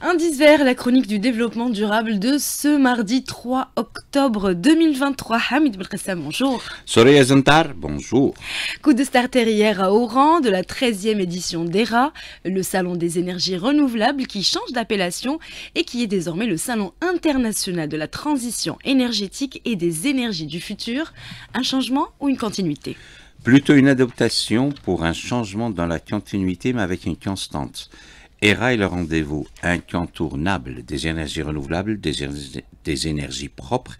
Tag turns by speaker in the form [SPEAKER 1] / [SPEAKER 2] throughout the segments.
[SPEAKER 1] Indice vert, la chronique du développement durable de ce mardi 3 octobre 2023. Hamid Belkassa, bonjour.
[SPEAKER 2] Soraya Zantar, bonjour.
[SPEAKER 1] Coup de starter hier à Oran de la 13e édition d'ERA, le salon des énergies renouvelables qui change d'appellation et qui est désormais le salon international de la transition énergétique et des énergies du futur. Un changement ou une continuité
[SPEAKER 2] Plutôt une adaptation pour un changement dans la continuité mais avec une constante. ERA est le rendez-vous incontournable des énergies renouvelables, des, énergies propres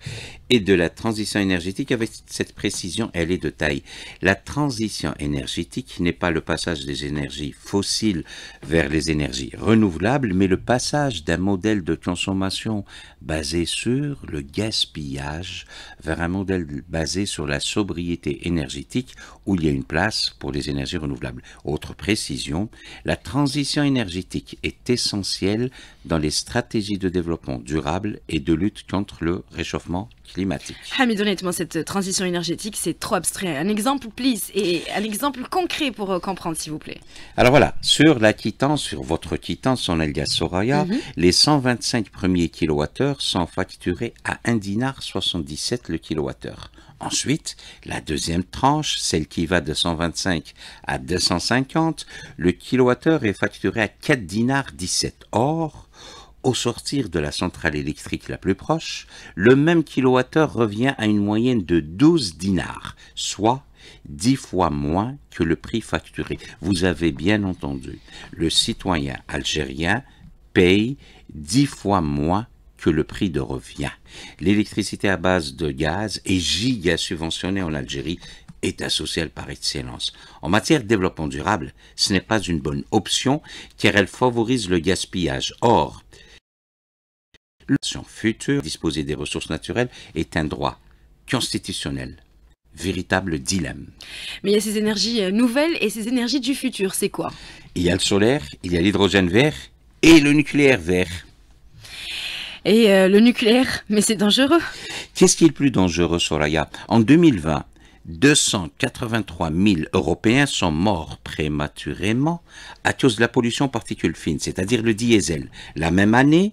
[SPEAKER 2] et de la transition énergétique. Avec cette précision, elle est de taille. La transition énergétique n'est pas le passage des énergies fossiles vers les énergies renouvelables, mais le passage d'un modèle de consommation basé sur le gaspillage vers un modèle basé sur la sobriété énergétique où il y a une place pour les énergies renouvelables. Autre précision, la transition énergétique est essentielle dans les stratégies de développement durable et de lutte contre le réchauffement climatique.
[SPEAKER 1] Hamid, ah, honnêtement, cette transition énergétique, c'est trop abstrait. Un exemple, please, et un exemple concret pour euh, comprendre, s'il vous plaît.
[SPEAKER 2] Alors voilà, sur la quittance, sur votre quittance, son alias Soraya, mhm. les 125 premiers kilowattheures sont facturés à 1 dinar 77 le kilowattheure. Ensuite, la deuxième tranche, celle qui va de 125 à 250, le kilowattheure est facturé à 4 dinars 17. Or, au sortir de la centrale électrique la plus proche, le même kilowattheure revient à une moyenne de 12 dinars, soit 10 fois moins que le prix facturé. Vous avez bien entendu, le citoyen algérien paye 10 fois moins que le prix de revient. L'électricité à base de gaz est giga subventionnée en Algérie est social par excellence. En matière de développement durable, ce n'est pas une bonne option car elle favorise le gaspillage. Or, l'option future, disposer des ressources naturelles, est un droit constitutionnel. Véritable dilemme.
[SPEAKER 1] Mais il y a ces énergies euh, nouvelles et ces énergies du futur, c'est quoi
[SPEAKER 2] Il y a le solaire, il y a l'hydrogène vert et le nucléaire vert
[SPEAKER 1] et euh, le nucléaire, mais c'est dangereux.
[SPEAKER 2] Qu'est-ce qui est le plus dangereux, Soraya En 2020, 283 000 Européens sont morts prématurément à cause de la pollution particules fines, c'est-à-dire le diesel. La même année,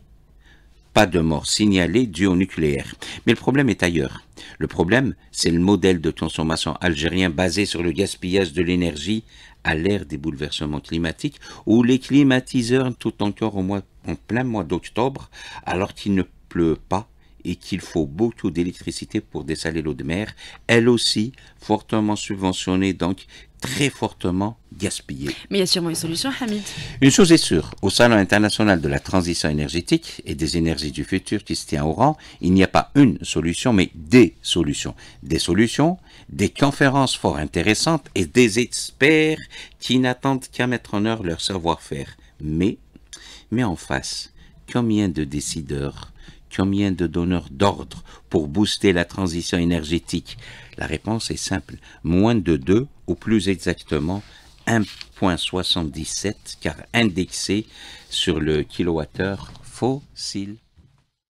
[SPEAKER 2] pas de mort signalée due au nucléaire. Mais le problème est ailleurs. Le problème, c'est le modèle de consommation algérien basé sur le gaspillage de l'énergie à l'ère des bouleversements climatiques, où les climatiseurs tout encore au mois, en plein mois d'octobre, alors qu'il ne pleut pas et qu'il faut beaucoup d'électricité pour dessaler l'eau de mer, elle aussi fortement subventionnée, donc très fortement gaspillée.
[SPEAKER 1] Mais il y a sûrement une solution, Hamid.
[SPEAKER 2] Une chose est sûre, au Salon international de la transition énergétique et des énergies du futur qui se tient au rang, il n'y a pas une solution, mais des solutions. Des solutions, des conférences fort intéressantes et des experts qui n'attendent qu'à mettre en œuvre leur savoir-faire. Mais, mais en face, combien de décideurs combien de donneurs d'ordre pour booster la transition énergétique La réponse est simple, moins de 2 ou plus exactement 1,77 car indexé sur le kilowattheure fossile.